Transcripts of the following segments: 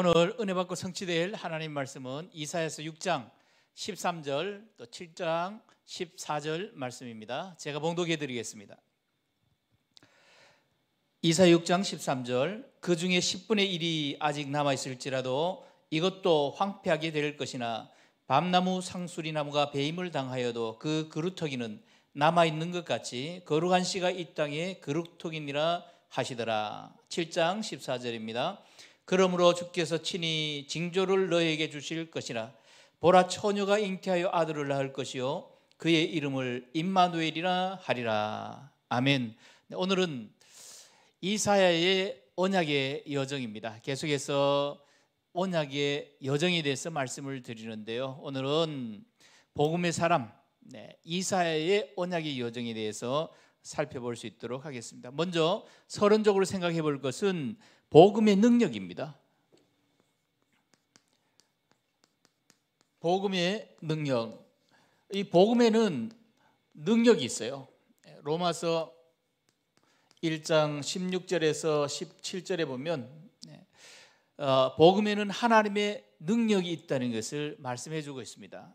오늘 은혜 받고 성취될 하나님 말씀은 이사야서 6장 13절 또 7장 14절 말씀입니다. 제가 봉독해 드리겠습니다. 이사 6장 13절 그 중에 10분의 1이 아직 남아 있을지라도 이것도 황폐하게 될 것이나 밤나무 상수리 나무가 배임을 당하여도 그 그루터기는 남아 있는 것 같이 거룩한 씨가 이 땅에 그루터기니라 하시더라. 7장 14절입니다. 그러므로 주께서 친히 징조를 너에게 주실 것이라 보라 처녀가 잉태하여 아들을 낳을 것이요 그의 이름을 임마누엘이라 하리라 아멘. 네, 오늘은 이사야의 언약의 여정입니다. 계속해서 언약의 여정에 대해서 말씀을 드리는데요. 오늘은 복음의 사람 네, 이사야의 언약의 여정에 대해서 살펴볼 수 있도록 하겠습니다. 먼저 서론적으로 생각해 볼 것은 복음의 능력입니다. 복음의 능력. 이 복음에는 능력이 있어요. 로마서 1장 16절에서 17절에 보면 네, 어, 복음에는 하나님의 능력이 있다는 것을 말씀해 주고 있습니다.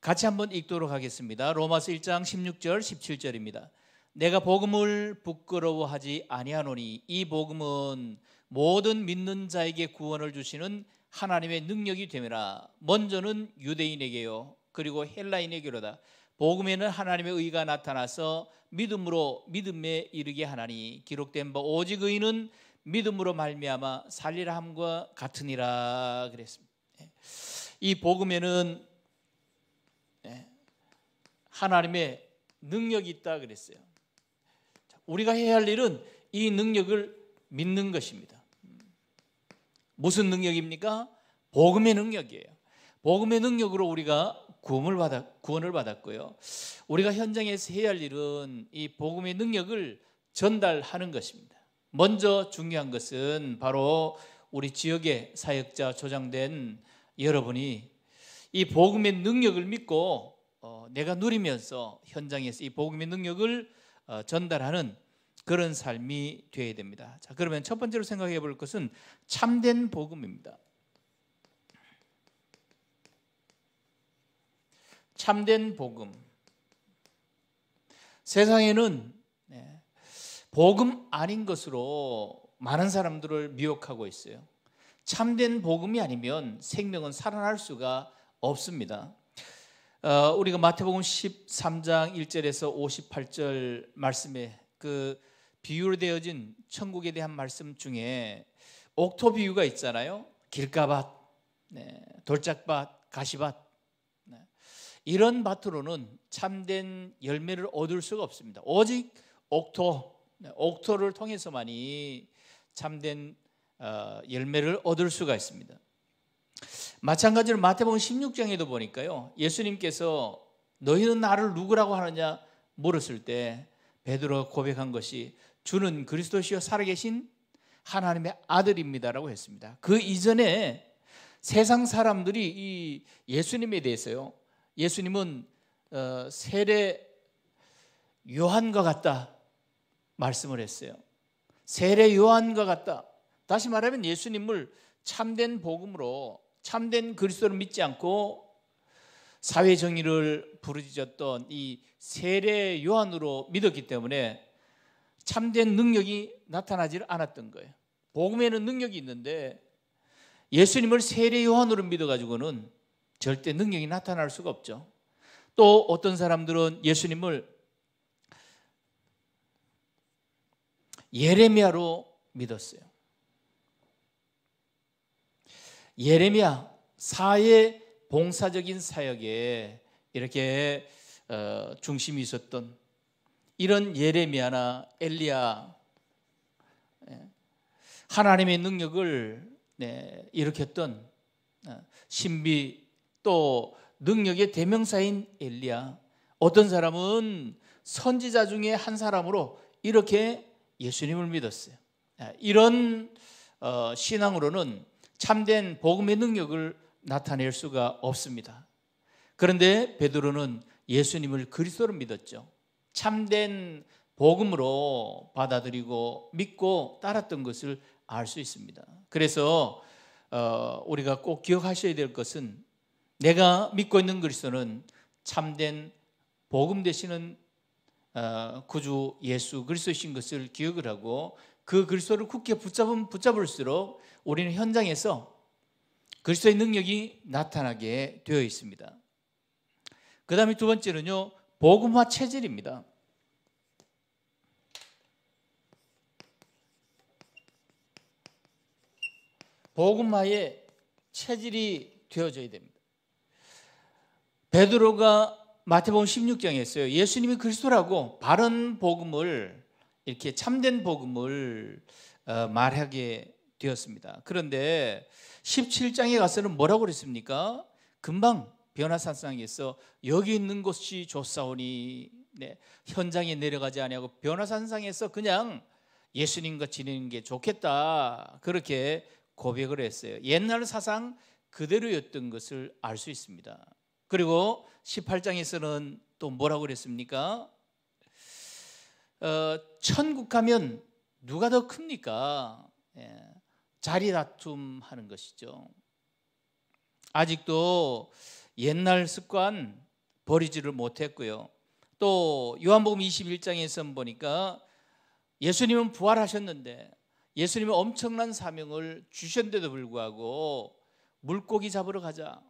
같이 한번 읽도록 하겠습니다. 로마서 1장 16절 17절입니다. 내가 복음을 부끄러워하지 아니하노니 이 복음은 모든 믿는 자에게 구원을 주시는 하나님의 능력이 되매라 먼저는 유대인에게요 그리고 헬라인에게로다 복음에는 하나님의 의가 나타나서 믿음으로 믿음에 이르게 하나니 기록된 바 오직 의인은 믿음으로 말미암아 살리라 함과 같으니라 그랬습니다. 예. 이 복음에는 예, 하나님의 능력이 있다 그랬어요. 우리가 해야 할 일은 이 능력을 믿는 것입니다. 무슨 능력입니까? 복음의 능력이에요. 복음의 능력으로 우리가 구원을 받았, 구원을 받았고요. 우리가 현장에서 해야 할 일은 이 복음의 능력을 전달하는 것입니다. 먼저 중요한 것은 바로 우리 지역의 사역자 조장된 여러분이 이 복음의 능력을 믿고 어, 내가 누리면서 현장에서 이 복음의 능력을 어, 전달하는 그런 삶이 되어야 됩니다. 자, 그러면 첫 번째로 생각해 볼 것은 참된 복음입니다. 참된 복음. 세상에는 네, 복음 아닌 것으로 많은 사람들을 미혹하고 있어요. 참된 복음이 아니면 생명은 살아날 수가 없습니다. 어, 우리가 마태복음 13장 1절에서 58절 말씀에 그 비유로 되어진 천국에 대한 말씀 중에 옥토 비유가 있잖아요. 길가밭, 네, 돌짝밭, 가시밭 네. 이런 밭으로는 참된 열매를 얻을 수가 없습니다. 오직 옥토, 네, 옥토를 통해서만이 참된 어, 열매를 얻을 수가 있습니다. 마찬가지로 마태복음 16장에도 보니까요. 예수님께서 너희는 나를 누구라고 하느냐 물었을 때 베드로가 고백한 것이 주는 그리스도시요 살아계신 하나님의 아들입니다라고 했습니다. 그 이전에 세상 사람들이 이 예수님에 대해서요. 예수님은 어, 세례 요한과 같다 말씀을 했어요. 세례 요한과 같다. 다시 말하면 예수님을 참된 복음으로 참된 그리스도를 믿지 않고 사회 정의를 부르짖었던 이 세례 요한으로 믿었기 때문에 참된 능력이 나타나지 않았던 거예요. 복음에는 능력이 있는데 예수님을 세례 요한으로 믿어 가지고는 절대 능력이 나타날 수가 없죠. 또 어떤 사람들은 예수님을 예레미야로 믿었어요. 예레미야 사회 봉사적인 사역에 이렇게 어, 중심이 있었던 이런 예레미야나 엘리야 예, 하나님의 능력을 네, 일으켰던 어, 신비 또 능력의 대명사인 엘리야 어떤 사람은 선지자 중에 한 사람으로 이렇게 예수님을 믿었어요. 아, 이런 어, 신앙으로는 참된 복음의 능력을 나타낼 수가 없습니다. 그런데 베드로는 예수님을 그리스도로 믿었죠. 참된 복음으로 받아들이고 믿고 따랐던 것을 알 수 있습니다. 그래서 어, 우리가 꼭 기억하셔야 될 것은 내가 믿고 있는 그리스도는 참된 복음 되시는 어, 구주 예수 그리스도신 것을 기억을 하고 그 그리스도를 굳게 붙잡은 붙잡을수록 우리는 현장에서 그리스도의 능력이 나타나게 되어 있습니다. 그 다음에 두 번째는요, 복음화 체질입니다. 복음화의 체질이 되어져야 됩니다. 베드로가 마태복음 16장에 있요 예수님이 그리스도라고 바른 복음을 이렇게 참된 복음을 어, 말하게 되었습니다. 그런데 17장에 가서는 뭐라고 그랬습니까? 금방 변화산상에서 여기 있는 곳이 조사오니 네, 현장에 내려가지 아니하고 변화산상에서 그냥 예수님과 지내는 게 좋겠다 그렇게 고백을 했어요. 옛날 사상 그대로였던 것을 알 수 있습니다. 그리고 18장에서는 또 뭐라고 그랬습니까? 어, 천국 가면 누가 더 큽니까? 예. 자리 다툼하는 것이죠. 아직도 옛날 습관 버리지를 못했고요. 또 요한복음 21장에서 보니까 예수님은 부활하셨는데 예수님은 엄청난 사명을 주셨는데도 불구하고 물고기 잡으러 가자.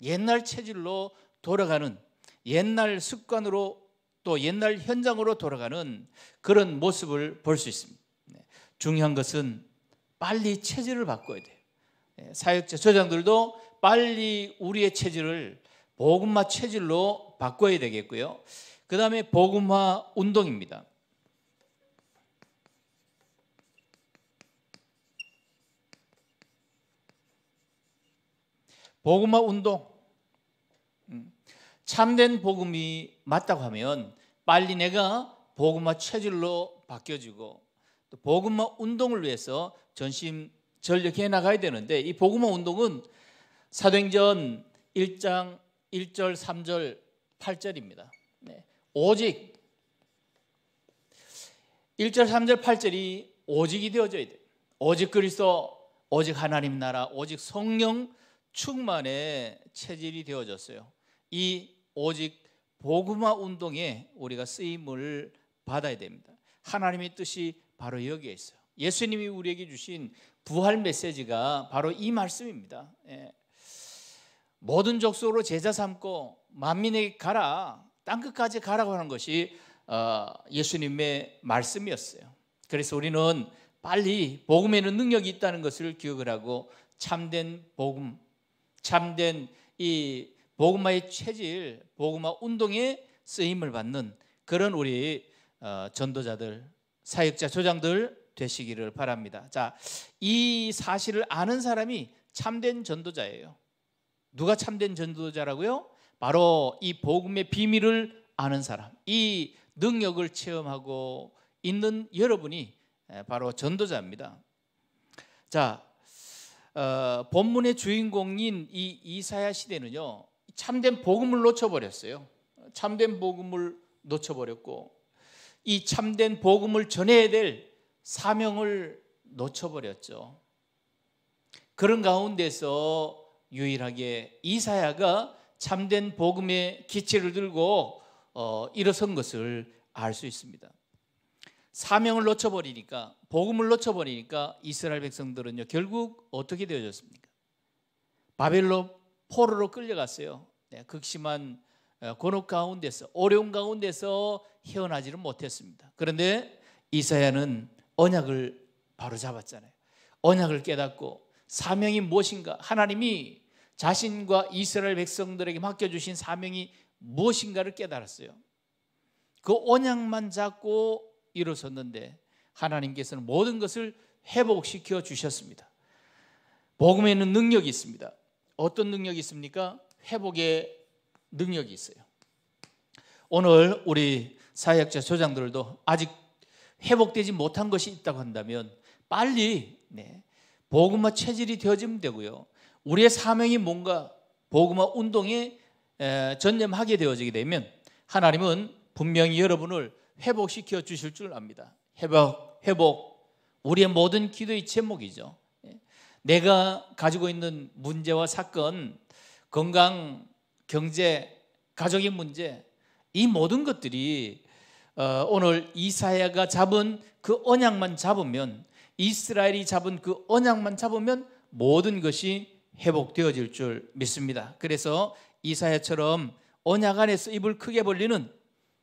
옛날 체질로 돌아가는 옛날 습관으로 또 옛날 현장으로 돌아가는 그런 모습을 볼 수 있습니다. 네. 중요한 것은 빨리 체질을 바꿔야 돼요. 예, 사역자 소장들도 빨리 우리의 체질을 복음화 체질로 바꿔야 되겠고요. 그 다음에 복음화 운동입니다. 복음화 운동. 음, 참된 복음이 맞다고 하면 빨리 내가 복음화 체질로 바뀌어지고 또 복음화 운동을 위해서 전심 전력해 나가야 되는데 이 복음화 운동은 사도행전 1장 1절 3절 8절입니다. 네. 오직 1절 3절 8절이 오직이 되어져야 돼. 오직 그리스도, 오직 하나님 나라, 오직 성령 충만의 체질이 되어졌어요. 이 오직 복음화 운동에 우리가 쓰임을 받아야 됩니다. 하나님의 뜻이 바로 여기에 있어요. 예수님이 우리에게 주신 부활 메시지가 바로 이 말씀입니다. 예. 모든 족속으로 제자 삼고 만민에게 가라 땅 끝까지 가라고 하는 것이 어, 예수님의 말씀이었어요. 그래서 우리는 빨리 복음에는 능력이 있다는 것을 기억을 하고 참된 복음, 참된 이 복음화의 체질, 복음화 운동에 쓰임을 받는 그런 우리 어, 전도자들 사역자 조장들 되시기를 바랍니다. 자, 이 사실을 아는 사람이 참된 전도자예요. 누가 참된 전도자라고요? 바로 이 복음의 비밀을 아는 사람. 이 능력을 체험하고 있는 여러분이 바로 전도자입니다. 자, 어, 본문의 주인공인 이 이사야 시대는요 참된 복음을 놓쳐버렸어요. 참된 복음을 놓쳐버렸고 이 참된 복음을 전해야 될 사명을 놓쳐버렸죠. 그런 가운데서 유일하게 이사야가 참된 복음의 기치를 들고 어, 일어선 것을 알 수 있습니다. 사명을 놓쳐버리니까 복음을 놓쳐버리니까 이스라엘 백성들은요 결국 어떻게 되어졌습니까? 바벨로 포로로 끌려갔어요. 네, 극심한 고혹 가운데서 어려운 가운데서 헤어나지를 못했습니다. 그런데 이사야는 언약을 바로 잡았잖아요. 언약을 깨닫고 사명이 무엇인가? 하나님이 자신과 이스라엘 백성들에게 맡겨 주신 사명이 무엇인가를 깨달았어요. 그 언약만 잡고 일어섰는데 하나님께서는 모든 것을 회복시켜 주셨습니다. 복음에는 능력이 있습니다. 어떤 능력이 있습니까? 회복의 능력이 있어요. 오늘 우리 사회학자 소장들도 아직 회복되지 못한 것이 있다고 한다면 빨리 네, 복음화 체질이 되어지면 되고요. 우리의 사명이 뭔가 복음화 운동에 전념하게 되어지게 되면 하나님은 분명히 여러분을 회복시켜 주실 줄 압니다. 회복, 회복. 우리의 모든 기도의 제목이죠. 예. 내가 가지고 있는 문제와 사건, 건강, 경제, 가정의 문제 이 모든 것들이 어, 오늘 이사야가 잡은 그 언약만 잡으면 이스라엘이 잡은 그 언약만 잡으면 모든 것이 회복되어질 줄 믿습니다. 그래서 이사야처럼 언약 안에서 입을 크게 벌리는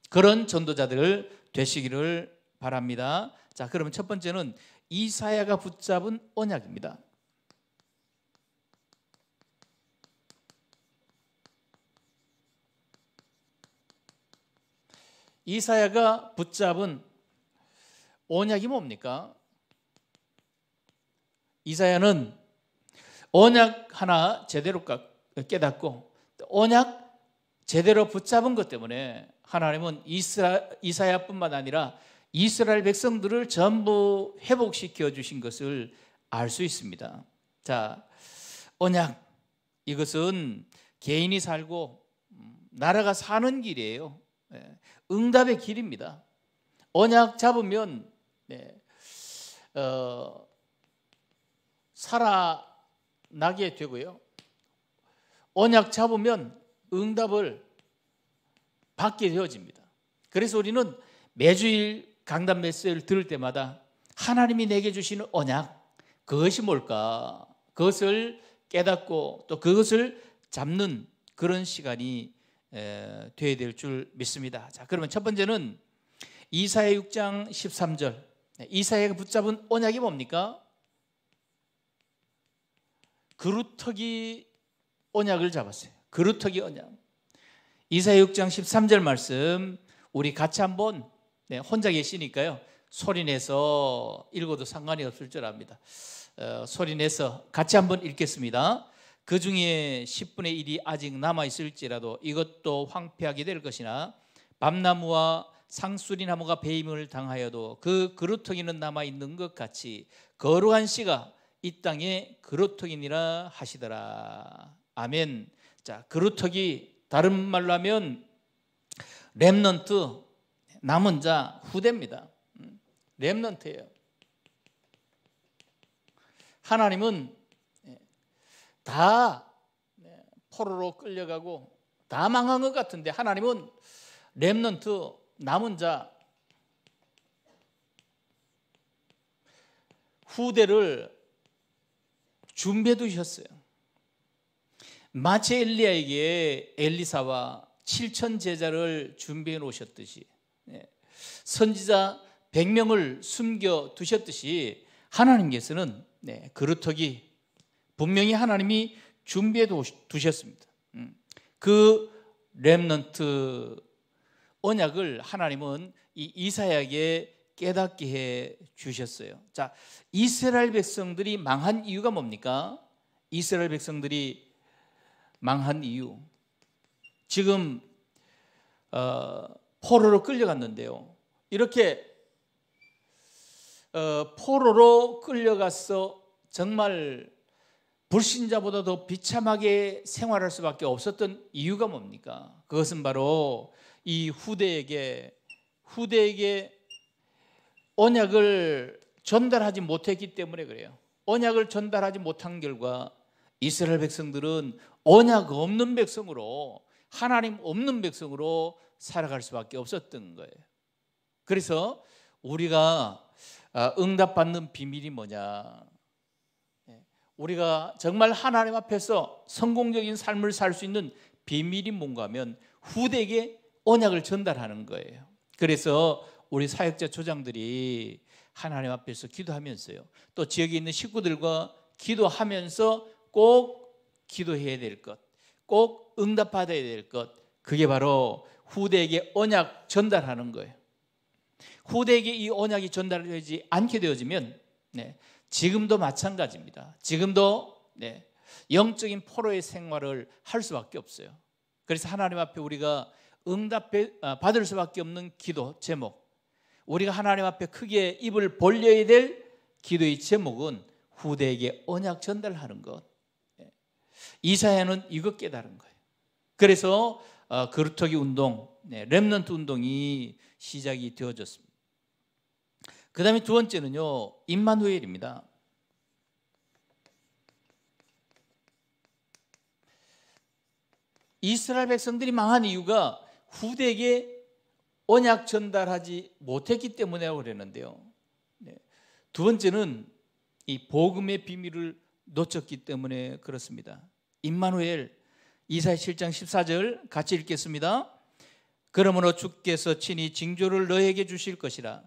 그런 전도자들 을 되시기를 바랍니다. 자, 그러면 첫 번째는 이사야가 붙잡은 언약입니다. 이사야가 붙잡은 언약이 뭡니까? 이사야는 언약 하나 제대로 깨닫고 언약 제대로 붙잡은 것 때문에 하나님은 이스라, 이사야뿐만 아니라 이스라엘 백성들을 전부 회복시켜 주신 것을 알 수 있습니다. 자, 언약 이것은 개인이 살고 음, 나라가 사는 길이에요. 예, 응답의 길입니다. 언약 잡으면 네, 어, 살아나게 되고요. 언약 잡으면 응답을 받게 되어집니다. 그래서 우리는 매주일 강단 메시지를 들을 때마다 하나님이 내게 주시는 언약 그것이 뭘까? 그것을 깨닫고 또 그것을 잡는 그런 시간이 에, 돼야 될 줄 믿습니다. 자, 그러면 첫 번째는 이사의 6장 13절. 이사야가 붙잡은 언약이 뭡니까? 그루터기 언약을 잡았어요. 그루터기 언약. 이사야 6장 13절 말씀 우리 같이 한번 네, 혼자 계시니까요. 소리내서 읽어도 상관이 없을 줄 압니다. 어, 소리내서 같이 한번 읽겠습니다. 그 중에 10분의 1이 아직 남아 있을지라도 이것도 황폐하게 될 것이나 밤나무와 상수리나무가 배임을 당하여도 그 그루터기는 남아 있는 것 같이 거룩한 씨가 이 땅에 그루터기니라 하시더라. 아멘. 자, 그루터기 다른 말로 하면 렘넌트 남은 자 후대입니다. 음, 렘넌트예요. 하나님은 다 네, 포로로 끌려가고 다 망한 것 같은데 하나님은 렘넌트 남은 자 후대를 준비해 두셨어요. 마치 엘리야에게 엘리사와 7천 제자를 준비해 놓으셨듯이 네, 선지자 100명을 숨겨 두셨듯이 하나님께서는 네, 그루터기 분명히 하나님이 준비해 두셨습니다. 음. 그 렘넌트 언약을 하나님은 이 이사야에게 깨닫게 해 주셨어요. 자, 이스라엘 백성들이 망한 이유가 뭡니까? 이스라엘 백성들이 망한 이유. 지금 어, 포로로 끌려갔는데요. 이렇게 어, 포로로 끌려가서 정말 불신자보다 더 비참하게 생활할 수밖에 없었던 이유가 뭡니까? 그것은 바로 이 후대에게 후대에게 언약을 전달하지 못했기 때문에 그래요. 언약을 전달하지 못한 결과 이스라엘 백성들은 언약 없는 백성으로 하나님 없는 백성으로 살아갈 수밖에 없었던 거예요. 그래서 우리가 아, 응답받는 비밀이 뭐냐? 우리가 정말 하나님 앞에서 성공적인 삶을 살 수 있는 비밀이 뭔가 하면 후대에게 언약을 전달하는 거예요. 그래서 우리 사역자 조장들이 하나님 앞에서 기도하면서요. 또 지역에 있는 식구들과 기도하면서 꼭 기도해야 될 것, 꼭 응답받아야 될 것, 그게 바로 후대에게 언약 전달하는 거예요. 후대에게 이 언약이 전달되지 않게 되어지면 네, 지금도 마찬가지입니다. 지금도 네, 영적인 포로의 생활을 할 수밖에 없어요. 그래서 하나님 앞에 우리가 응답 아, 받을 수밖에 없는 기도 제목. 우리가 하나님 앞에 크게 입을 벌려야 될 기도의 제목은 후대에게 언약 전달하는 것. 네. 이사야는 이것 깨달은 거예요. 그래서 어, 그루터기 운동, 네, 렘넌트 운동이 시작이 되어졌습니다. 그 다음에 두 번째는요, 임마누엘입니다. 이스라엘 백성들이 망한 이유가 후대에게 언약 전달하지 못했기 때문이라고 그랬는데요. 네. 두 번째는 이 복음의 비밀을 놓쳤기 때문에 그렇습니다. 임마누엘 이사의 7장 14절 같이 읽겠습니다. 그러므로 주께서 친히 징조를 너에게 주실 것이라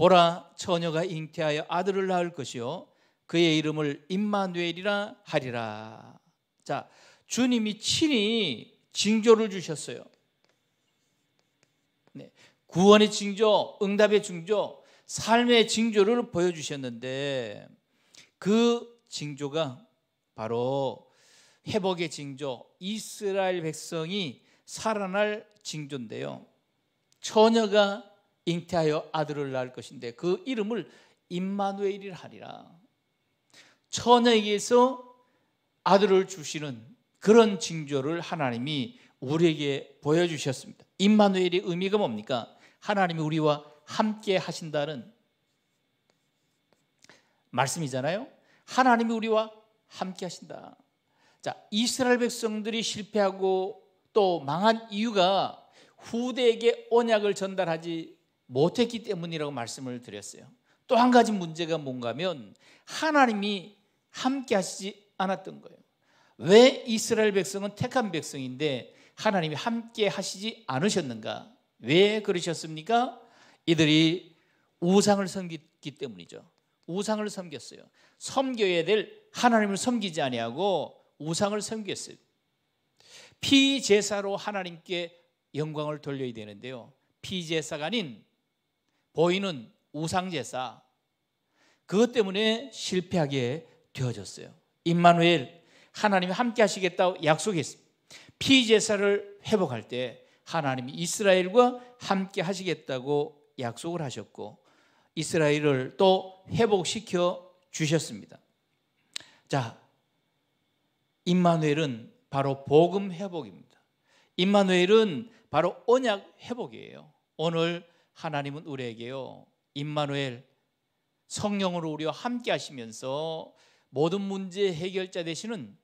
보라 처녀가 잉태하여 아들을 낳을 것이요 그의 이름을 임마누엘이라 하리라. 자, 주님이 친히 징조를 주셨어요. 네, 구원의 징조, 응답의 징조, 삶의 징조를 보여주셨는데 그 징조가 바로 회복의 징조, 이스라엘 백성이 살아날 징조인데요. 처녀가 잉태하여 아들을 낳을 것인데 그 이름을 임마누엘이라 하리라. 천에게서 아들을 주시는 그런 징조를 하나님이 우리에게 보여주셨습니다. 임마누엘의 의미가 뭡니까? 하나님이 우리와 함께 하신다는 말씀이잖아요. 하나님이 우리와 함께 하신다. 자, 이스라엘 백성들이 실패하고 또 망한 이유가 후대에게 언약을 전달하지 못했기 때문이라고 말씀을 드렸어요. 또 한 가지 문제가 뭔가면 하나님이 함께 하시지 않았던 거예요. 왜 이스라엘 백성은 택한 백성인데 하나님이 함께 하시지 않으셨는가? 왜 그러셨습니까? 이들이 우상을 섬겼기 때문이죠. 우상을 섬겼어요. 섬겨야 될 하나님을 섬기지 아니하고 우상을 섬겼어요. 피제사로 하나님께 영광을 돌려야 되는데요. 피제사가 아닌 보이는 우상제사 그것 때문에 실패하게 되어졌어요. 임마누엘 하나님이 함께 하시겠다고 약속했습니다. 피제사를 회복할 때 하나님이 이스라엘과 함께 하시겠다고 약속을 하셨고 이스라엘을 또 회복시켜 주셨습니다. 자, 임마누엘은 바로 복음 회복입니다. 임마누엘은 바로 언약 회복이에요. 오늘 하나님은 우리에게요. 임마누엘 성령으로 우리와 함께 하시면서 모든 문제 해결자 되시는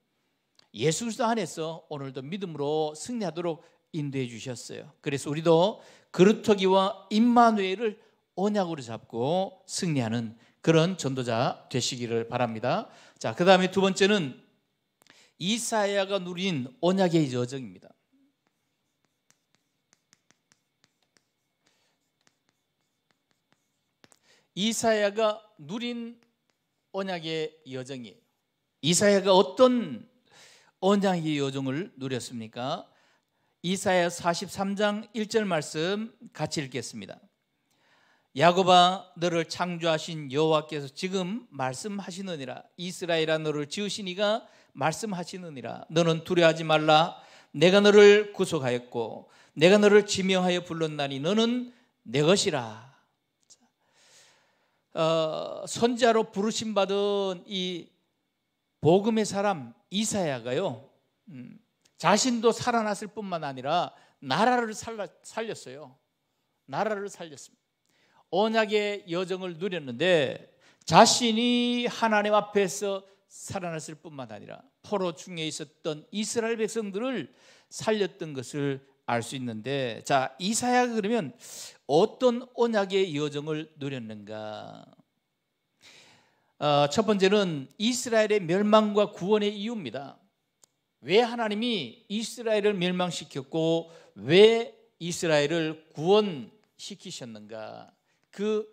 예수 그리스도 안에서 오늘도 믿음으로 승리하도록 인도해 주셨어요. 그래서 우리도 그루터기와 임마누엘을 언약으로 잡고 승리하는 그런 전도자 되시기를 바랍니다. 자, 그다음에 두 번째는 이사야가 누린 언약의 여정입니다. 이사야가 누린 언약의 여정이에요. 이사야가 어떤 언약의 여정을 누렸습니까? 이사야 43장 1절 말씀 같이 읽겠습니다. 야곱아 너를 창조하신 여호와께서 지금 말씀하시느니라 이스라엘아 너를 지으시니가 말씀하시느니라 너는 두려하지 말라 내가 너를 구속하였고 내가 너를 지명하여 불렀나니 너는 내 것이라 어, 선자로 부르심 받은 이 복음의 사람 이사야가요. 음, 자신도 살아났을 뿐만 아니라 나라를 살 살렸어요. 나라를 살렸습니다. 언약의 여정을 누렸는데 자신이 하나님 앞에서 살아났을 뿐만 아니라 포로 중에 있었던 이스라엘 백성들을 살렸던 것을 알 수 있는데 자 이사야가 그러면 어떤 언약의 여정을 누렸는가? 어, 첫 번째는 이스라엘의 멸망과 구원의 이유입니다. 왜 하나님이 이스라엘을 멸망시켰고 왜 이스라엘을 구원시키셨는가? 그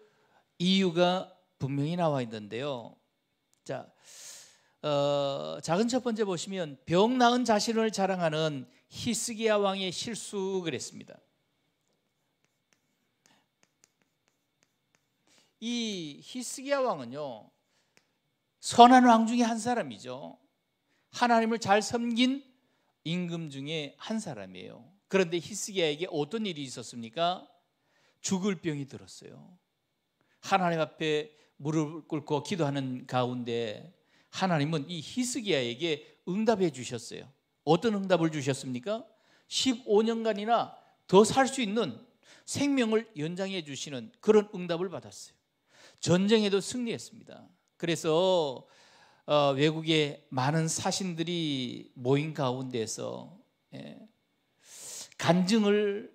이유가 분명히 나와 있는데요. 자, 어, 작은 첫 번째 보시면 병 나은 자신을 자랑하는 히스기야 왕의 실수 그랬습니다. 이 히스기야 왕은요. 선한 왕 중에 한 사람이죠. 하나님을 잘 섬긴 임금 중에 한 사람이에요. 그런데 히스기야에게 어떤 일이 있었습니까? 죽을 병이 들었어요. 하나님 앞에 무릎 을 꿇고 기도하는 가운데 하나님은 이 히스기야에게 응답해 주셨어요. 어떤 응답을 주셨습니까? 15년간이나 더 살 수 있는 생명을 연장해 주시는 그런 응답을 받았어요. 전쟁에도 승리했습니다. 그래서 어, 외국의 많은 사신들이 모인 가운데서 예, 간증을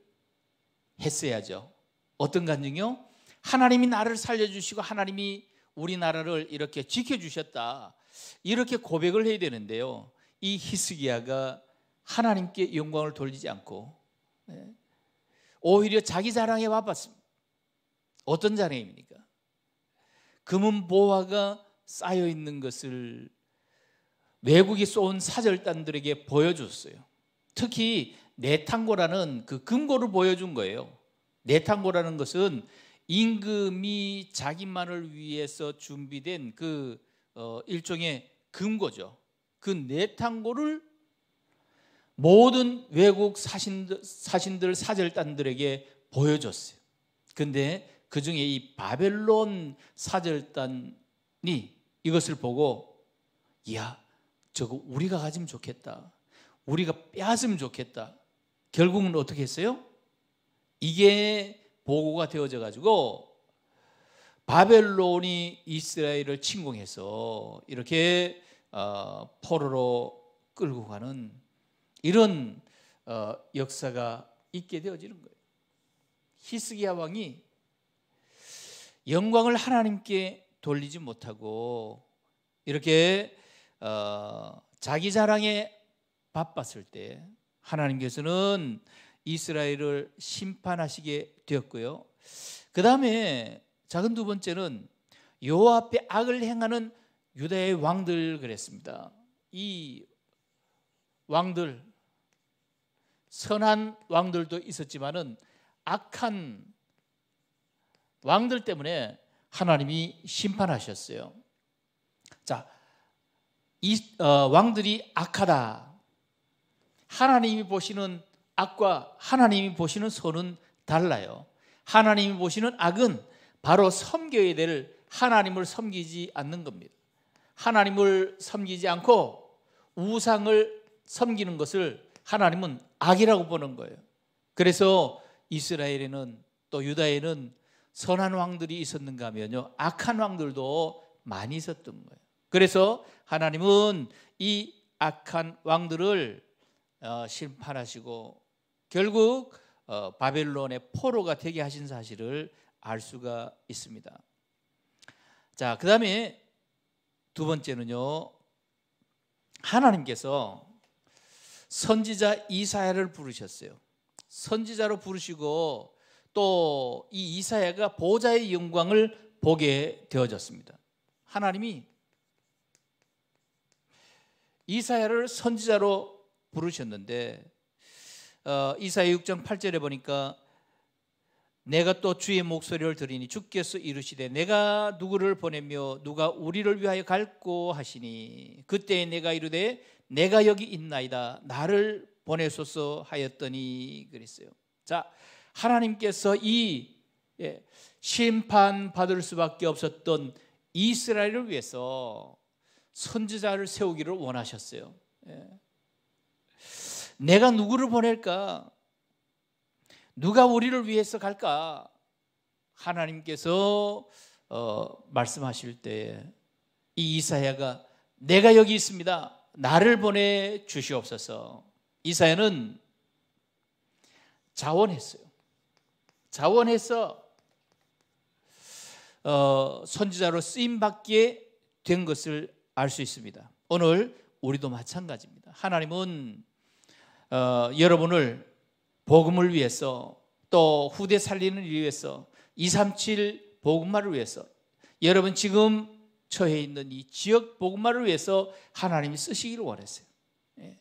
했어야죠. 어떤 간증이요? 하나님이 나를 살려주시고 하나님이 우리나라를 이렇게 지켜주셨다. 이렇게 고백을 해야 되는데요. 이 히스기야가 하나님께 영광을 돌리지 않고 예, 오히려 자기 자랑에 와봤습니다. 어떤 자랑입니까? 금은 보화가 쌓여 있는 것을 외국이 쏜 사절단들에게 보여줬어요. 특히 네탕고라는 그 금고를 보여준 거예요. 네탕고라는 것은 임금이 자기만을 위해서 준비된 그 어, 일종의 금고죠. 그 네탕고를 모든 외국 사신들, 사신들 사절단들에게 보여줬어요. 근데 그 중에 이 바벨론 사절단이 이것을 보고 이야 저거 우리가 가지면 좋겠다. 우리가 빼앗으면 좋겠다. 결국은 어떻게 했어요? 이게 보고가 되어져 가지고 바벨론이 이스라엘을 침공해서 이렇게 어, 포로로 끌고 가는 이런 어, 역사가 있게 되어지는 거예요. 히스기야 왕이 영광을 하나님께 돌리지 못하고 이렇게 어, 자기 자랑에 바빴을 때 하나님께서는 이스라엘을 심판하시게 되었고요. 그 다음에 작은 두 번째는 요압의 악을 행하는 유대의 왕들 그랬습니다. 이 왕들 선한 왕들도 있었지만은 악한 왕들 때문에 하나님이 심판하셨어요. 자, 이 어, 왕들이 악하다. 하나님이 보시는 악과 하나님이 보시는 선은 달라요. 하나님이 보시는 악은 바로 섬겨야 될 하나님을 섬기지 않는 겁니다. 하나님을 섬기지 않고 우상을 섬기는 것을 하나님은 악이라고 보는 거예요. 그래서 이스라엘에는 또 유다에는 선한 왕들이 있었는가 하면요. 악한 왕들도 많이 있었던 거예요. 그래서 하나님은 이 악한 왕들을 어, 심판하시고 결국 어, 바벨론의 포로가 되게 하신 사실을 알 수가 있습니다. 자, 그 다음에 두 번째는요. 하나님께서 선지자 이사야를 부르셨어요. 선지자로 부르시고 또이 이사야가 보좌의 영광을 보게 되어졌습니다. 하나님이 이사야를 선지자로 부르셨는데 어, 이사야 6장 8절에 보니까 내가 또 주의 목소리를 들으니 주께서 이르시되 내가 누구를 보내며 누가 우리를 위하여 갈고 하시니 그때에 내가 이르되 내가 여기 있나이다 나를 보내소서 하였더니 그랬어요. 자, 하나님께서 이 예, 심판 받을 수밖에 없었던 이스라엘을 위해서 선지자를 세우기를 원하셨어요. 예. 내가 누구를 보낼까? 누가 우리를 위해서 갈까? 하나님께서 어, 말씀하실 때 이 이사야가 내가 여기 있습니다. 나를 보내 주시옵소서. 이사야는 자원했어요. 자원해서 어, 선지자로 쓰임 받게 된 것을 알 수 있습니다. 오늘 우리도 마찬가지입니다. 하나님은 어, 여러분을 복음을 위해서 또 후대 살리는 일 위해서 237 복음화를 위해서 여러분 지금 처해 있는 이 지역 복음화를 위해서 하나님이 쓰시기를 원했어요. 예.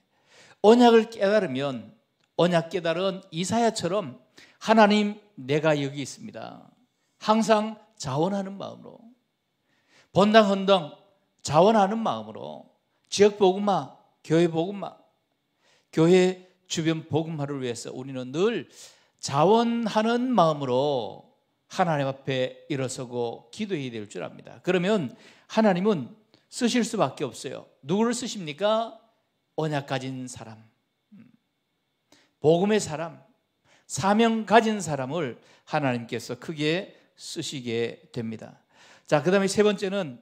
언약을 깨달으면 언약 깨달은 이사야처럼 하나님, 내가 여기 있습니다. 항상 자원하는 마음으로 본당 헌당 자원하는 마음으로 지역 복음화, 교회 복음화, 교회 주변 복음화를 위해서 우리는 늘 자원하는 마음으로 하나님 앞에 일어서고 기도해야 될 줄 압니다. 그러면 하나님은 쓰실 수밖에 없어요. 누구를 쓰십니까? 언약 가진 사람, 복음의 사람, 사명 가진 사람을 하나님께서 크게 쓰시게 됩니다. 자, 그 다음에 세 번째는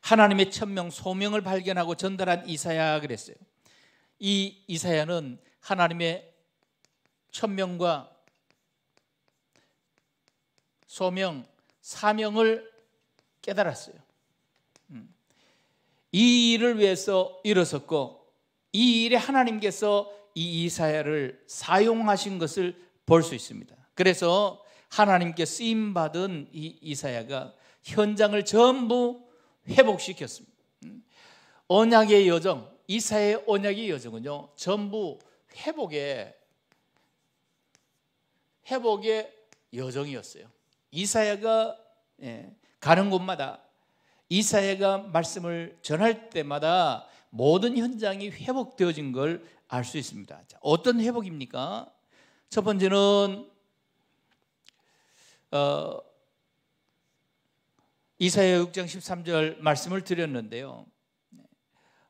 하나님의 천명 소명을 발견하고 전달한 이사야 그랬어요. 이 이사야는 하나님의 천명과 소명, 사명을 깨달았어요. 음. 이 일을 위해서 일어섰고 이 일에 하나님께서 이 이사야를 사용하신 것을 볼 수 있습니다. 그래서 하나님께 쓰임 받은 이 이사야가 현장을 전부 회복시켰습니다. 언약의 여정, 이사의 언약의 여정은요. 전부 회복의 회복의 여정이었어요. 이사야가 예, 가는 곳마다 이사야가 말씀을 전할 때마다 모든 현장이 회복되어진 걸 알 수 있습니다. 자, 어떤 회복입니까? 첫 번째는 어, 이사야 6장 13절 말씀을 드렸는데요.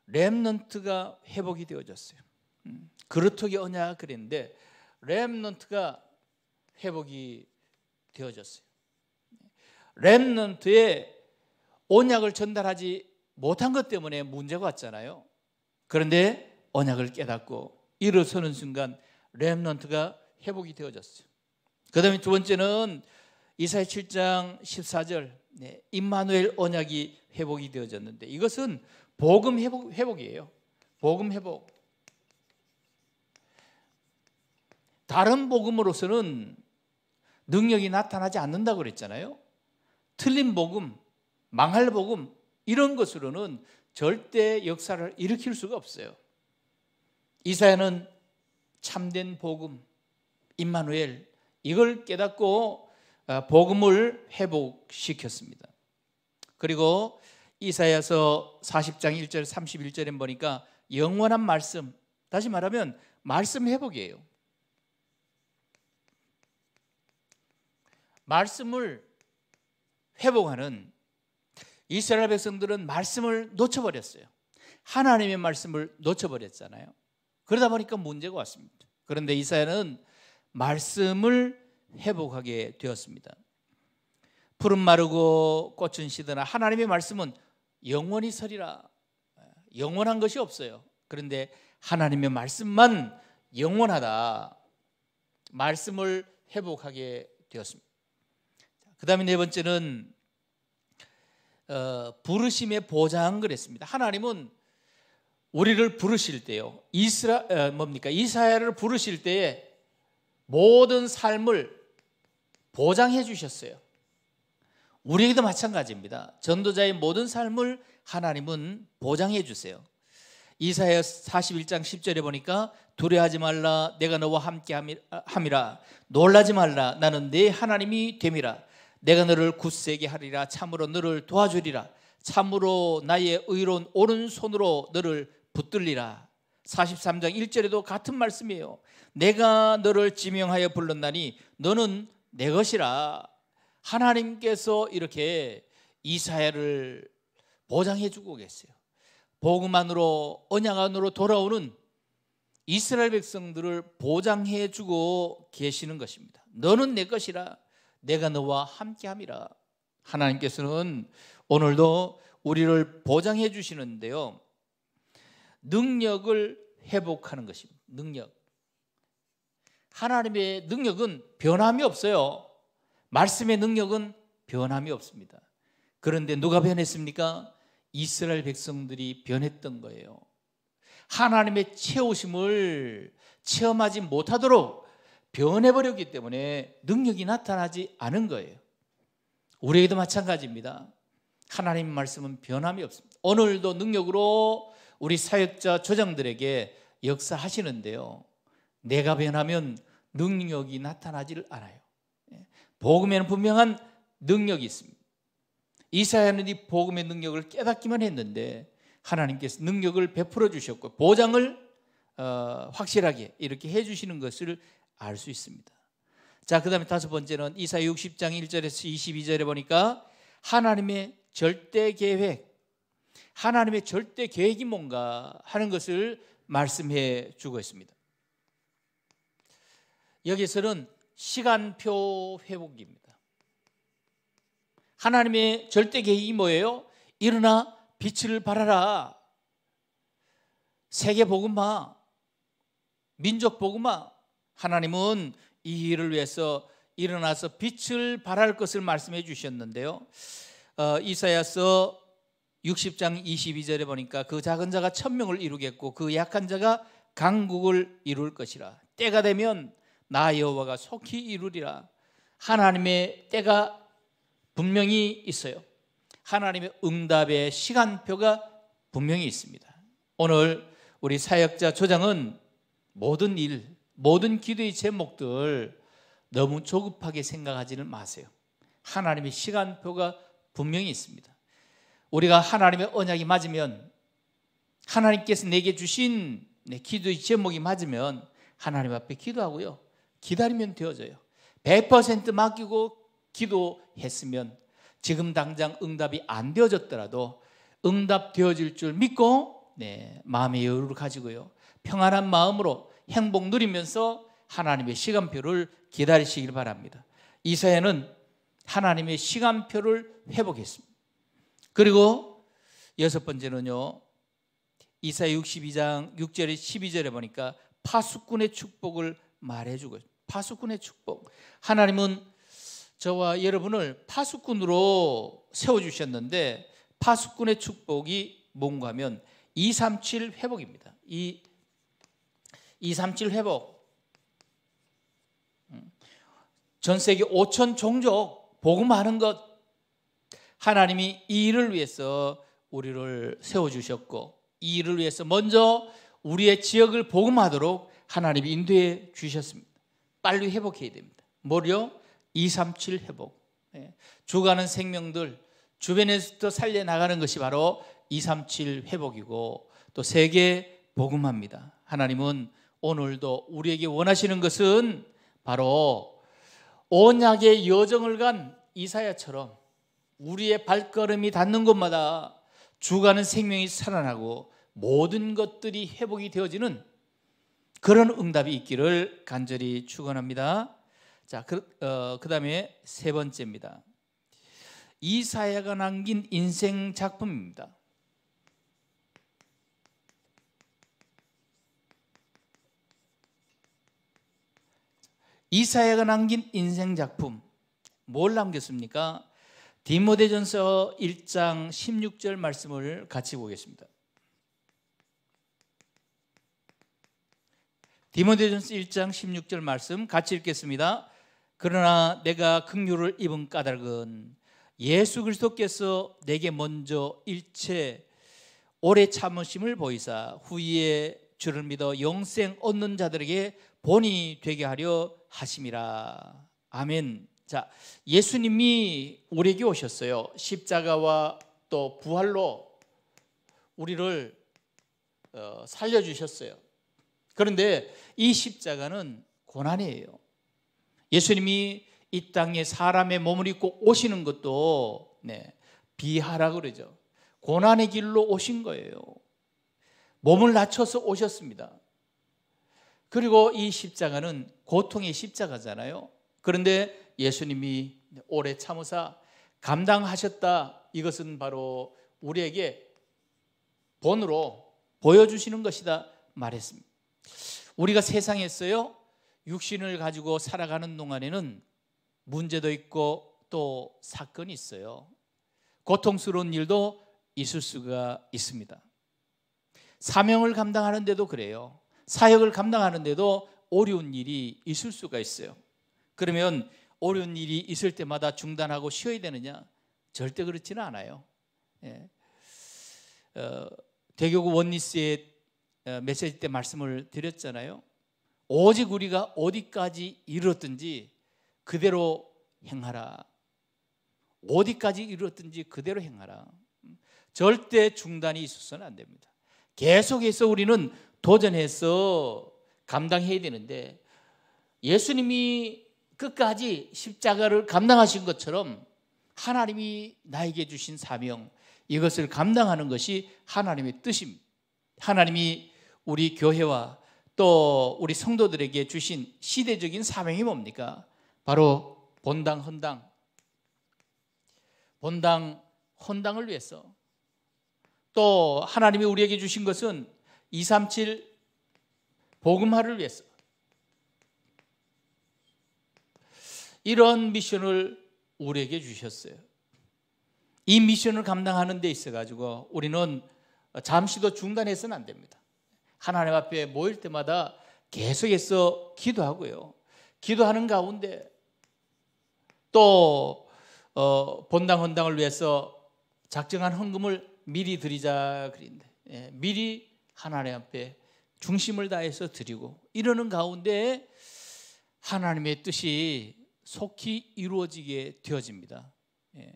렘넌트가 회복이 되어졌어요. 음, 그렇다기 어냐 그랬는데 렘넌트가 회복이 되어졌어요. 렘넌트의 온약을 전달하지 못한 것 때문에 문제가 왔잖아요. 그런데 언약을 깨닫고 일어서는 순간 렘넌트가 회복이 되어졌어요. 그 다음에 두 번째는 이사의 7장 14절 네, 임마누엘 언약이 회복이 되어졌는데 이것은 복음 회복, 회복이에요. 복음 회복. 다른 복음으로서는 능력이 나타나지 않는다고 그랬잖아요. 틀린 복음, 망할 복음, 이런 것으로는 절대 역사를 일으킬 수가 없어요. 이사야는 참된 복음, 임마누엘 이걸 깨닫고 어, 복음을 회복시켰습니다. 그리고 이사야서 40장 1절 31절에 보니까 영원한 말씀, 다시 말하면 말씀 회복이에요. 말씀을 회복하는 이스라엘 백성들은 말씀을 놓쳐버렸어요. 하나님의 말씀을 놓쳐버렸잖아요. 그러다 보니까 문제가 왔습니다. 그런데 이사야는 말씀을 회복하게 되었습니다. 푸른 마르고 꽃은 시드나 하나님의 말씀은 영원히 서리라. 영원한 것이 없어요. 그런데 하나님의 말씀만 영원하다. 말씀을 회복하게 되었습니다. 그 다음에 네 번째는 어, 부르심의 보장 그랬습니다. 하나님은 우리를 부르실 때요. 이스라 어, 뭡니까? 이사야를 부르실 때에 모든 삶을 보장해 주셨어요. 우리에게도 마찬가지입니다. 전도자의 모든 삶을 하나님은 보장해 주세요. 이사야 41장 10절에 보니까 두려하지 말라 내가 너와 함께 아, 함이라 놀라지 말라 나는 네 하나님이 됨이라 내가 너를 굳세게 하리라 참으로 너를 도와주리라 참으로 나의 의로운 오른손으로 너를 붙들리라 43장 1절에도 같은 말씀이에요 내가 너를 지명하여 불렀나니 너는 내 것이라 하나님께서 이렇게 이사야를 보장해 주고 계세요 복음만으로 언약 안으로 돌아오는 이스라엘 백성들을 보장해 주고 계시는 것입니다 너는 내 것이라 내가 너와 함께함이라. 하나님께서는 오늘도 우리를 보장해 주시는데요. 능력을 회복하는 것입니다. 능력. 하나님의 능력은 변함이 없어요. 말씀의 능력은 변함이 없습니다. 그런데 누가 변했습니까? 이스라엘 백성들이 변했던 거예요. 하나님의 채우심을 체험하지 못하도록 변해버렸기 때문에 능력이 나타나지 않은 거예요. 우리에게도 마찬가지입니다. 하나님 말씀은 변함이 없습니다. 오늘도 능력으로 우리 사역자 조장들에게 역사하시는데요. 내가 변하면 능력이 나타나지를 않아요. 예. 복음에는 분명한 능력이 있습니다. 이사야는 이 복음의 능력을 깨닫기만 했는데 하나님께서 능력을 베풀어 주셨고 보장을 어, 확실하게 이렇게 해주시는 것을 알수 있습니다. 자, 그다음에 다섯 번째는 이사 60장 1절에서 22절에 보니까 하나님의 절대 계획 하나님의 절대 계획이 뭔가 하는 것을 말씀해 주고 있습니다. 여기서는 시간표 회복입니다. 하나님의 절대 계획이 뭐예요? 일어나 빛을 발하라. 세계 복음화, 민족 복음화, 하나님은 이 일을 위해서 일어나서 빛을 발할 것을 말씀해 주셨는데요. 어, 이사야서 60장 22절에 보니까 그 작은 자가 천명을 이루겠고 그 약한 자가 강국을 이룰 것이라 때가 되면 나 여호와가 속히 이루리라 하나님의 때가 분명히 있어요. 하나님의 응답의 시간표가 분명히 있습니다. 오늘 우리 사역자 조장은 모든 일 모든 기도의 제목들 너무 조급하게 생각하지는 마세요. 하나님의 시간표가 분명히 있습니다. 우리가 하나님의 언약이 맞으면 하나님께서 내게 주신 내 기도의 제목이 맞으면 하나님 앞에 기도하고요. 기다리면 되어져요. 100% 맡기고 기도했으면 지금 당장 응답이 안 되어졌더라도 응답되어질 줄 믿고 네, 마음의 여유를 가지고요. 평안한 마음으로 행복 누리면서 하나님의 시간표를 기다리시길 바랍니다. 이사야는 하나님의 시간표를 회복했습니다. 그리고 여섯 번째는요. 이사야 62장 6절에 12절에 보니까 파수꾼의 축복을 말해주고 파수꾼의 축복. 하나님은 저와 여러분을 파수꾼으로 세워주셨는데 파수꾼의 축복이 뭔가 면237 회복입니다. 이237 회복. 음. 전 세계 5천 종족 복음하는 것 하나님이 이 일을 위해서 우리를 세워 주셨고 이 일을 위해서 먼저 우리의 지역을 복음하도록 하나님이 인도해 주셨습니다. 빨리 회복해야 됩니다. 뭐려 237 회복. 주가는 예. 생명들 주변에서부터 살려 나가는 것이 바로 237 회복이고 또 세계 복음합니다. 하나님은 오늘도 우리에게 원하시는 것은 바로 언약의 여정을 간 이사야처럼 우리의 발걸음이 닿는 곳마다 주가는 생명이 살아나고 모든 것들이 회복이 되어지는 그런 응답이 있기를 간절히 축원합니다. 자, 그, 어, 그다음에 세 번째입니다. 이사야가 남긴 인생 작품입니다. 이사야가 남긴 인생 작품 뭘 남겼습니까? 디모데전서 1장 16절 말씀을 같이 보겠습니다. 디모데전서 1장 16절 말씀 같이 읽겠습니다. 그러나 내가 긍휼을 입은 까닭은 예수 그리스도께서 내게 먼저 일체 오래 참으심을 보이사 후에 주를 믿어 영생 얻는 자들에게 본이 되게 하려 하심이라. 아멘. 자, 예수님이 우리에게 오셨어요. 십자가와 또 부활로 우리를 어, 살려주셨어요. 그런데 이 십자가는 고난이에요. 예수님이 이 땅에 사람의 몸을 입고 오시는 것도 네, 비하라 그러죠. 고난의 길로 오신 거예요. 몸을 낮춰서 오셨습니다. 그리고 이 십자가는 고통의 십자가잖아요. 그런데 예수님이 오래 참으사 감당하셨다. 이것은 바로 우리에게 본으로 보여주시는 것이다 말했습니다. 우리가 세상에서요 육신을 가지고 살아가는 동안에는 문제도 있고 또 사건이 있어요. 고통스러운 일도 있을 수가 있습니다. 사명을 감당하는데도 그래요. 사역을 감당하는데도 어려운 일이 있을 수가 있어요. 그러면 어려운 일이 있을 때마다 중단하고 쉬어야 되느냐? 절대 그렇지는 않아요. 예. 어, 대교구 원리스의 어, 메시지 때 말씀을 드렸잖아요. 오직 우리가 어디까지 이르렀든지 그대로 행하라. 어디까지 이르렀든지 그대로 행하라. 음, 절대 중단이 있어서는 안 됩니다. 계속해서 우리는 도전해서 감당해야 되는데 예수님이 끝까지 십자가를 감당하신 것처럼 하나님이 나에게 주신 사명 이것을 감당하는 것이 하나님의 뜻입니다. 하나님이 우리 교회와 또 우리 성도들에게 주신 시대적인 사명이 뭡니까? 바로 본당 헌당. 본당 헌당을 위해서 또 하나님이 우리에게 주신 것은 237 복음화를 위해서 이런 미션을 우리에게 주셨어요. 이 미션을 감당하는 데 있어 가지고 우리는 잠시도 중단해서는 안 됩니다. 하나님 앞에 모일 때마다 계속해서 기도하고요. 기도하는 가운데 또 어, 본당 헌당을 위해서 작정한 헌금을 미리 드리자 그린데 예, 미리 하나님 앞에 중심을 다해서 드리고 이러는 가운데 하나님의 뜻이 속히 이루어지게 되어집니다. 예.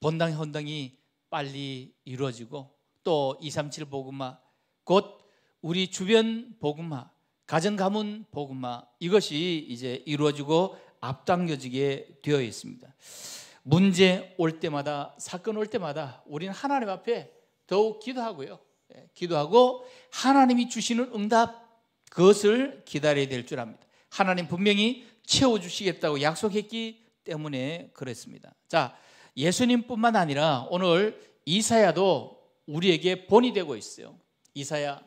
본당 현당이 빨리 이루어지고 또 237 복음화 곧 우리 주변 복음화 가정 가문 복음화 이것이 이제 이루어지고 앞당겨지게 되어 있습니다. 문제 올 때마다 사건 올 때마다 우리는 하나님 앞에 더욱 기도하고요. 기도하고 하나님이 주시는 응답 그것을 기다려야 될 줄 압니다. 하나님 분명히 채워 주시겠다고 약속했기 때문에 그랬습니다. 자, 예수님뿐만 아니라 오늘 이사야도 우리에게 본이 되고 있어요. 이사야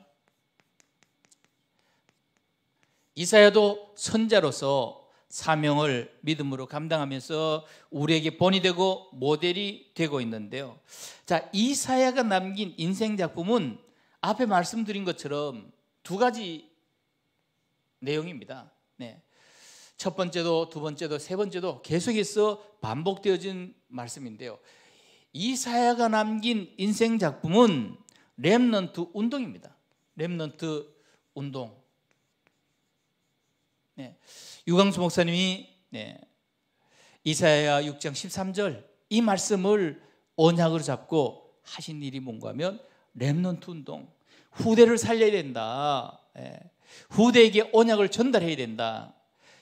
이사야도 선자로서 사명을 믿음으로 감당하면서 우리에게 본이 되고 모델이 되고 있는데요. 자, 이사야가 남긴 인생 작품은 앞에 말씀드린 것처럼 두 가지 내용입니다. 네. 첫 번째도 두 번째도 세 번째도 계속해서 반복되어진 말씀인데요. 이사야가 남긴 인생 작품은 렘넌트 운동입니다. 렘넌트 운동. 네. 유광수 목사님이 네. 이사야 6장 13절 이 말씀을 언약으로 잡고 하신 일이 뭔가 하면 렘넌트 운동 후대를 살려야 된다 네. 후대에게 언약을 전달해야 된다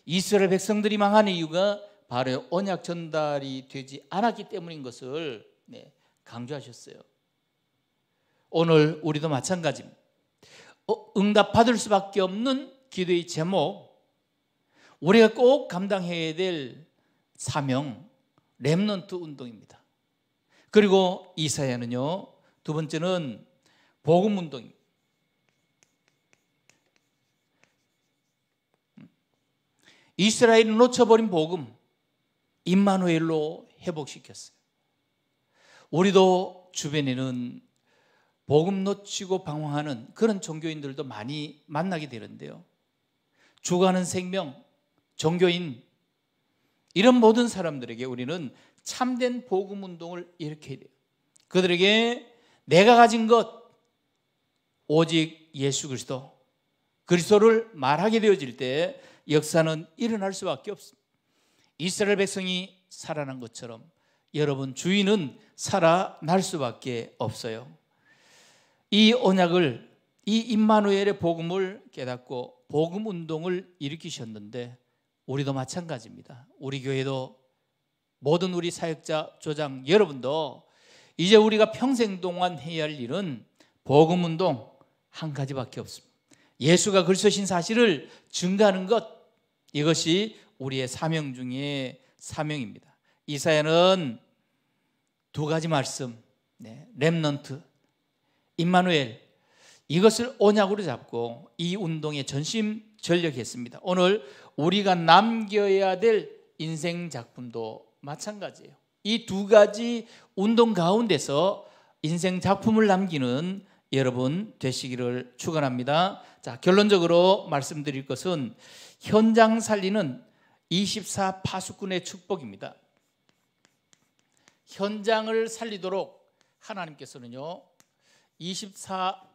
이스라엘 백성들이 망하는 이유가 바로 언약 전달이 되지 않았기 때문인 것을 네. 강조하셨어요 오늘 우리도 마찬가지입니다 어, 응답받을 수밖에 없는 기도의 제목 우리가 꼭 감당해야 될 사명, 렘넌트 운동입니다. 그리고 이사야는요, 두 번째는 복음 운동 이스라엘이 놓쳐버린 복음, 임마누엘로 회복시켰어요. 우리도 주변에는 복음 놓치고 방황하는 그런 종교인들도 많이 만나게 되는데요. 주가는 생명, 종교인 이런 모든 사람들에게 우리는 참된 복음 운동을 일으켜야 돼요. 그들에게 내가 가진 것 오직 예수 그리스도 그리스도를 말하게 되어질 때 역사는 일어날 수밖에 없습니다. 이스라엘 백성이 살아난 것처럼 여러분 주인은 살아날 수밖에 없어요. 이 언약을 이 임마누엘의 복음을 깨닫고 복음 운동을 일으키셨는데 우리도 마찬가지입니다. 우리 교회도 모든 우리 사역자 조장 여러분도 이제 우리가 평생 동안 해야 할 일은 복음 운동 한 가지밖에 없습니다. 예수가 글쓰신 사실을 증가하는 것 이것이 우리의 사명 중에 사명입니다. 이사야는 두 가지 말씀, 네, 렘넌트, 임마누엘 이것을 언약으로 잡고 이 운동에 전심 전력했습니다. 오늘 우리가 남겨야 될 인생 작품도 마찬가지예요. 이 두 가지 운동 가운데서 인생 작품을 남기는 여러분 되시기를 축원합니다. 자, 결론적으로 말씀드릴 것은 현장 살리는 24 파수꾼의 축복입니다. 현장을 살리도록 하나님께서는요. 24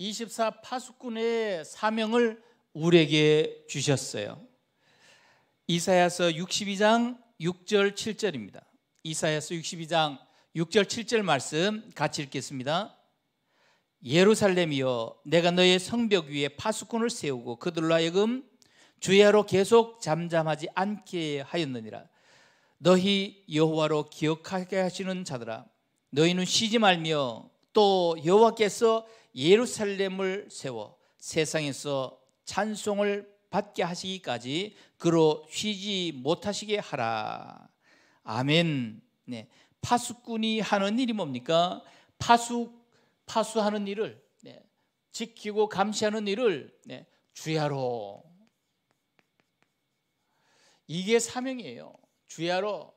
24 파수꾼의 사명을 우리에게 주셨어요. 이사야서 62장 6절 7절입니다. 이사야서 62장 6절 7절 말씀 같이 읽겠습니다. 예루살렘이여 내가 너의 성벽 위에 파수꾼을 세우고 그들로 하여금 주야로 계속 잠잠하지 않게 하였느니라. 너희 여호와로 기억하게 하시는 자들아 너희는 쉬지 말며 또 여호와께서 예루살렘을 세워 세상에서 찬송을 받게 하시기까지 그로 쉬지 못하시게 하라. 아멘. 네. 파수꾼이 하는 일이 뭡니까? 파수 파수하는 일을 네. 지키고 감시하는 일을 네. 주야로 이게 사명이에요. 주야로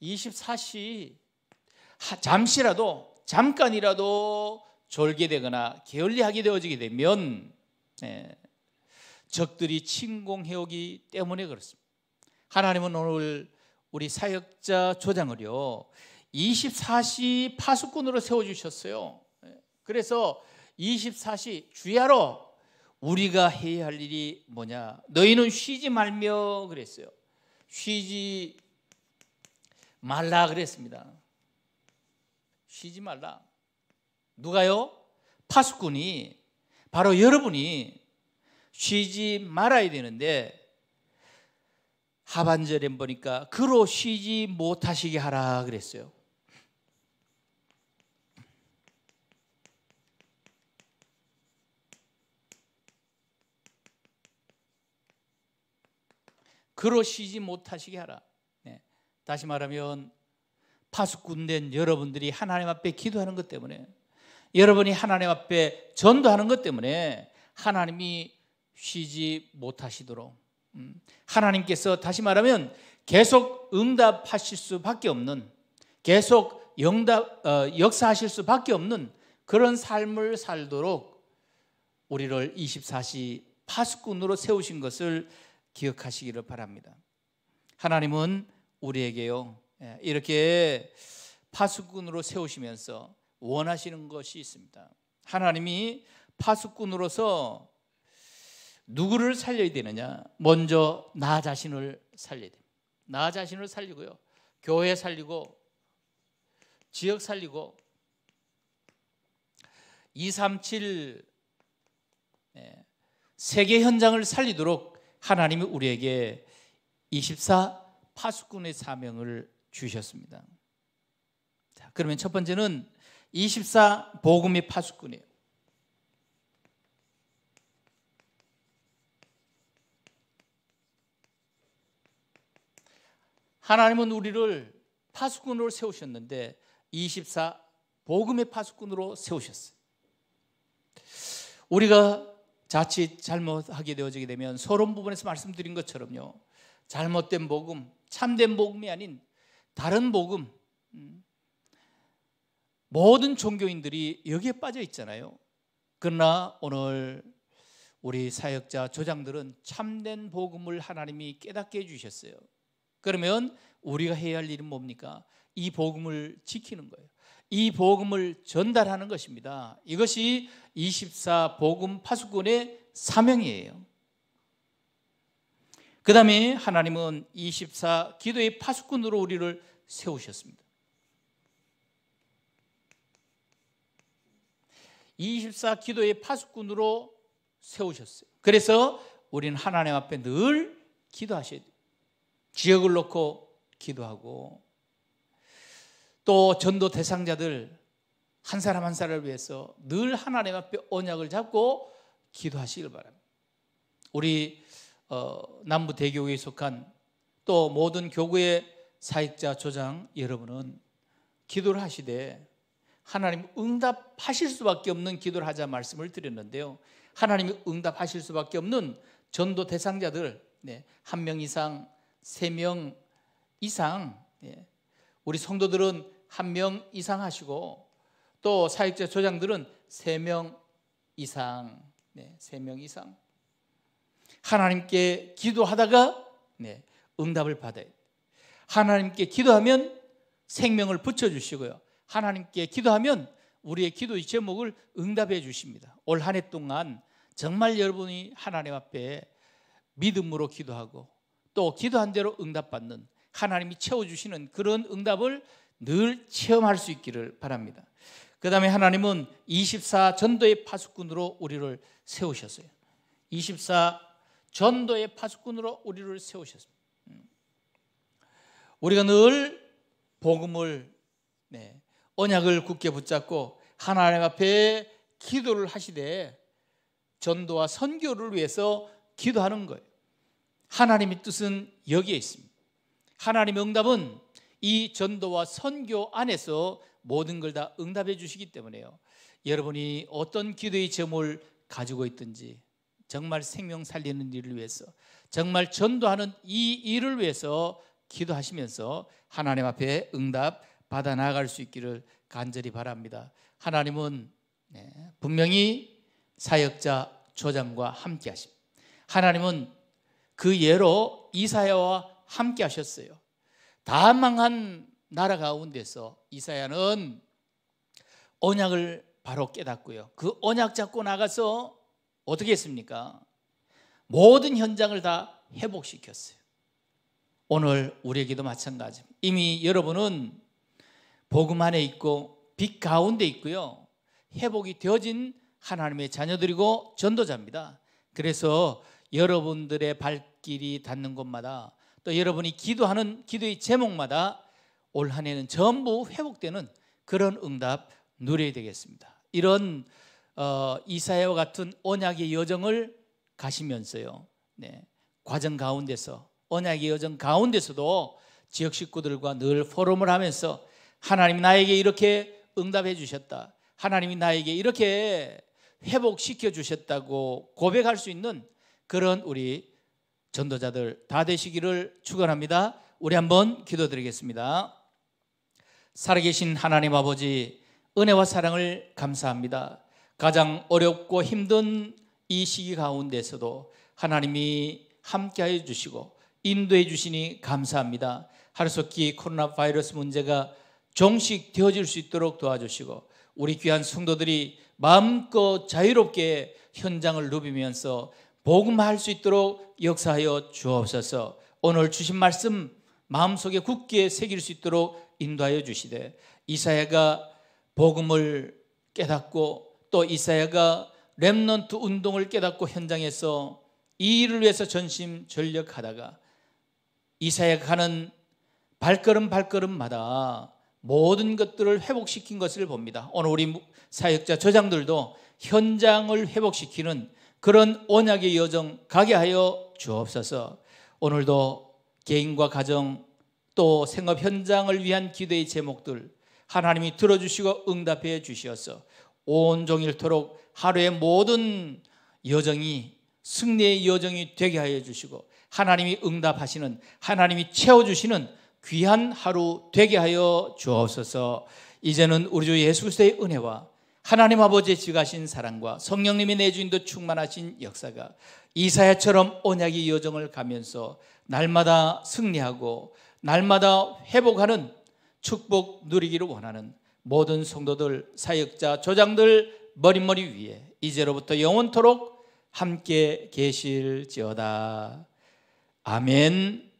24시 잠시라도 잠깐이라도 졸게되거나 게을리하게 되어지게 되면 예, 적들이 침공해오기 때문에 그렇습니다. 하나님은 오늘 우리 사역자 조장을요 24시 파수꾼으로 세워주셨어요. 예, 그래서 24시 주야로 우리가 해야 할 일이 뭐냐? 너희는 쉬지 말며 그랬어요. 쉬지 말라 그랬습니다. 쉬지 말라. 누가요? 파수꾼이 바로 여러분이 쉬지 말아야 되는데 하반절에 보니까 그로 쉬지 못하시게 하라 그랬어요. 그로 쉬지 못하시게 하라. 네. 다시 말하면 파수꾼 된 여러분들이 하나님 앞에 기도하는 것 때문에 여러분이 하나님 앞에 전도하는 것 때문에 하나님이 쉬지 못하시도록 음, 하나님께서 다시 말하면 계속 응답하실 수밖에 없는 계속 영답, 어, 역사하실 수밖에 없는 그런 삶을 살도록 우리를 24시 파수꾼으로 세우신 것을 기억하시기를 바랍니다. 하나님은 우리에게요 예, 이렇게 파수꾼으로 세우시면서 원하시는 것이 있습니다. 하나님이 파수꾼으로서 누구를 살려야 되느냐? 먼저 나 자신을 살려야 됩니다. 나 자신을 살리고요. 교회 살리고 지역 살리고 237 예, 세계 현장을 살리도록 하나님이 우리에게 24 파수꾼의 사명을 주셨습니다. 자, 그러면 첫 번째는 24 복음이 파수꾼이에요. 하나님은 우리를 파수꾼으로 세우셨는데 24 복음의 파수꾼으로 세우셨어요. 우리가 자칫 잘못하게 되어지게 되면 서론 부분에서 말씀드린 것처럼요. 잘못된 복음, 참된 복음이 아닌 다른 복음, 음, 모든 종교인들이 여기에 빠져 있잖아요. 그러나 오늘 우리 사역자 조장들은 참된 복음을 하나님이 깨닫게 해주셨어요. 그러면 우리가 해야 할 일은 뭡니까? 이 복음을 지키는 거예요. 이 복음을 전달하는 것입니다. 이것이 24 복음 파수꾼의 사명이에요. 그 다음에 하나님은 24 기도의 파수꾼으로 우리를 세우셨습니다. 24 기도의 파수꾼으로 세우셨어요. 그래서 우리는 하나님 앞에 늘 기도하셔야 돼요. 지역을 놓고 기도하고 또 전도 대상자들 한 사람 한 사람을 위해서 늘 하나님 앞에 언약을 잡고 기도하시길 바랍니다. 우리 어, 남부 대교에 속한 또 모든 교구의 사역자 조장 여러분은 기도를 하시되 하나님 응답하실 수밖에 없는 기도를 하자 말씀을 드렸는데요. 하나님이 응답하실 수밖에 없는 전도 대상자들 네, 한 명 이상, 세 명 이상 네, 우리 성도들은 한 명 이상 하시고 또 사역자 조장들은 세 명 이상 네, 세 명 이상 하나님께 기도하다가 네, 응답을 받아요. 하나님께 기도하면 생명을 붙여주시고요. 하나님께 기도하면 우리의 기도 제목을 응답해 주십니다. 올 한 해 동안 정말 여러분이 하나님 앞에 믿음으로 기도하고 또 기도한 대로 응답받는 하나님이 채워주시는 그런 응답을 늘 체험할 수 있기를 바랍니다. 그 다음에 하나님은 24 전도의 파수꾼으로 우리를 세우셨어요. 24 전도의 파수꾼으로 우리를 세우셨습니다. 음. 우리가 늘 복음을 네, 언약을 굳게 붙잡고 하나님 앞에 기도를 하시되 전도와 선교를 위해서 기도하는 거예요. 하나님의 뜻은 여기에 있습니다. 하나님의 응답은 이 전도와 선교 안에서 모든 걸 다 응답해 주시기 때문에요. 여러분이 어떤 기도의 제을 가지고 있든지 정말 생명 살리는 일을 위해서 정말 전도하는 이 일을 위해서 기도하시면서 하나님 앞에 응답 받아 나갈 수 있기를 간절히 바랍니다. 하나님은 네, 분명히 사역자 조장과 함께 하십. 하나님은 그 예로 이사야와 함께 하셨어요. 다 망한 나라 가운데서 이사야는 언약을 바로 깨닫고요. 그 언약 잡고 나가서 어떻게 했습니까? 모든 현장을 다 회복시켰어요. 오늘 우리에게도 마찬가지입니다. 이미 여러분은 복음 안에 있고 빛 가운데 있고요. 회복이 되어진 하나님의 자녀들이고 전도자입니다. 그래서 여러분들의 발길이 닿는 곳마다 또 여러분이 기도하는 기도의 제목마다 올 한해는 전부 회복되는 그런 응답 누려야 되겠습니다. 이런 어, 이사야와 같은 언약의 여정을 가시면서요. 네, 과정 가운데서 언약의 여정 가운데서도 지역 식구들과 늘 포럼을 하면서 하나님이 나에게 이렇게 응답해 주셨다. 하나님이 나에게 이렇게 회복시켜 주셨다고 고백할 수 있는 그런 우리 전도자들 다 되시기를 축원합니다. 우리 한번 기도드리겠습니다. 살아계신 하나님 아버지 은혜와 사랑을 감사합니다. 가장 어렵고 힘든 이 시기 가운데서도 하나님이 함께해 주시고 인도해 주시니 감사합니다. 하루속히 코로나 바이러스 문제가 종식되어질 수 있도록 도와주시고 우리 귀한 성도들이 마음껏 자유롭게 현장을 누비면서 복음할 수 있도록 역사하여 주옵소서. 오늘 주신 말씀 마음속에 굳게 새길 수 있도록 인도하여 주시되 이사야가 복음을 깨닫고 또 이사야가 렘넌트 운동을 깨닫고 현장에서 이 일을 위해서 전심 전력하다가 이사야가 가는 발걸음 발걸음마다 모든 것들을 회복시킨 것을 봅니다. 오늘 우리 사역자 저장들도 현장을 회복시키는 그런 언약의 여정 가게 하여 주옵소서. 오늘도 개인과 가정 또 생업 현장을 위한 기도의 제목들 하나님이 들어주시고 응답해 주시어서 온종일토록 하루의 모든 여정이 승리의 여정이 되게 하여 주시고 하나님이 응답하시는 하나님이 채워주시는 귀한 하루 되게 하여 주옵소서. 이제는 우리 주 예수 그리스도의 은혜와 하나님 아버지의 지가신 사랑과 성령님의 내주인도 충만하신 역사가 이사야처럼 언약의 여정을 가면서 날마다 승리하고 날마다 회복하는 축복 누리기를 원하는 모든 성도들, 사역자, 조장들 머리머리 위에 이제로부터 영원토록 함께 계실지어다. 아멘.